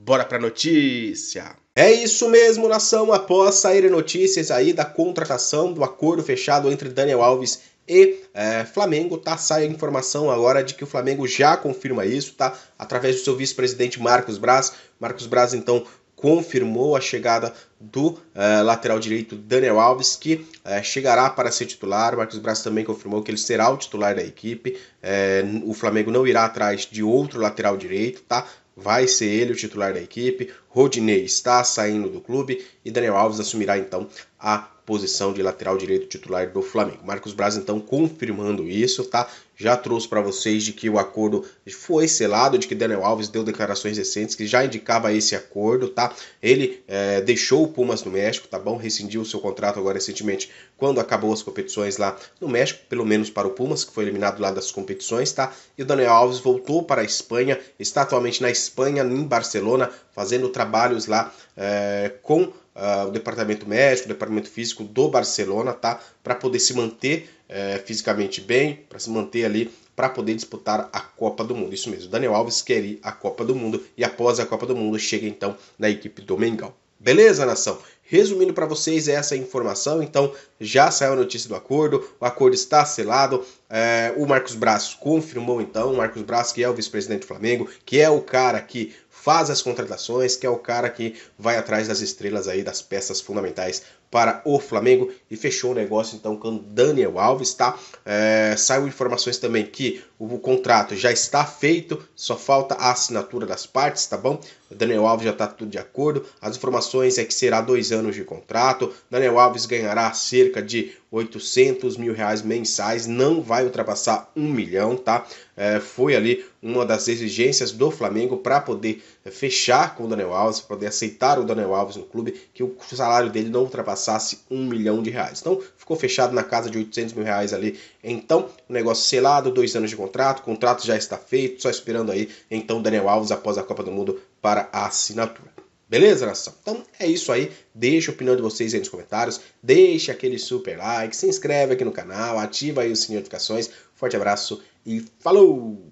Bora pra notícia! É isso mesmo, nação. Após saírem notícias aí da contratação do acordo fechado entre Daniel Alves e é, Flamengo, tá? Sai a informação agora de que o Flamengo já confirma isso, tá? Através do seu vice-presidente Marcos Braz. Marcos Braz, então, confirmou a chegada do é, lateral direito Daniel Alves, que é, chegará para ser titular. Marcos Braz também confirmou que ele será o titular da equipe. É, o Flamengo não irá atrás de outro lateral direito, tá? vai ser ele o titular da equipe. Rodinei está saindo do clube e Daniel Alves assumirá então a posição de lateral direito titular do Flamengo. Marcos Braz então confirmando isso, tá? já trouxe para vocês de que o acordo foi selado, de que Daniel Alves deu declarações recentes que já indicava esse acordo, tá? Ele é, deixou o Pumas no México, tá bom? Rescindiu o seu contrato agora recentemente, quando acabou as competições lá no México, pelo menos para o Pumas, que foi eliminado lá das competições, tá? E o Daniel Alves voltou para a Espanha, está atualmente na Espanha, em Barcelona, fazendo trabalhos lá é, com Uh, o departamento médico, o departamento físico do Barcelona, tá? Para poder se manter é, fisicamente bem, para se manter ali, para poder disputar a Copa do Mundo. Isso mesmo, Daniel Alves quer ir à Copa do Mundo e após a Copa do Mundo chega então na equipe do Mengão. Beleza, nação? Resumindo para vocês essa informação, então já saiu a notícia do acordo, o acordo está selado, é, o Marcos Braz confirmou então, o Marcos Braz que é o vice-presidente do Flamengo, que é o cara que faz as contratações, que é o cara que vai atrás das estrelas aí, das peças fundamentais para o Flamengo e fechou o negócio então com Daniel Alves, tá? É, saiu informações também que o contrato já está feito, só falta a assinatura das partes, tá bom? Daniel Alves já está tudo de acordo. As informações é que será dois anos de contrato. Daniel Alves ganhará cerca de 800 mil reais mensais, não vai vai ultrapassar um milhão, tá? É, foi ali uma das exigências do Flamengo para poder fechar com o Daniel Alves, poder aceitar o Daniel Alves no clube, que o salário dele não ultrapassasse um milhão de reais. Então ficou fechado na casa de 800 mil reais ali. Então, o negócio selado, dois anos de contrato, o contrato já está feito, só esperando aí então Daniel Alves após a Copa do Mundo para a assinatura. Beleza, nação? Então é isso aí. Deixe a opinião de vocês aí nos comentários. Deixe aquele super like. Se inscreve aqui no canal. Ativa aí as notificações. Forte abraço e falou!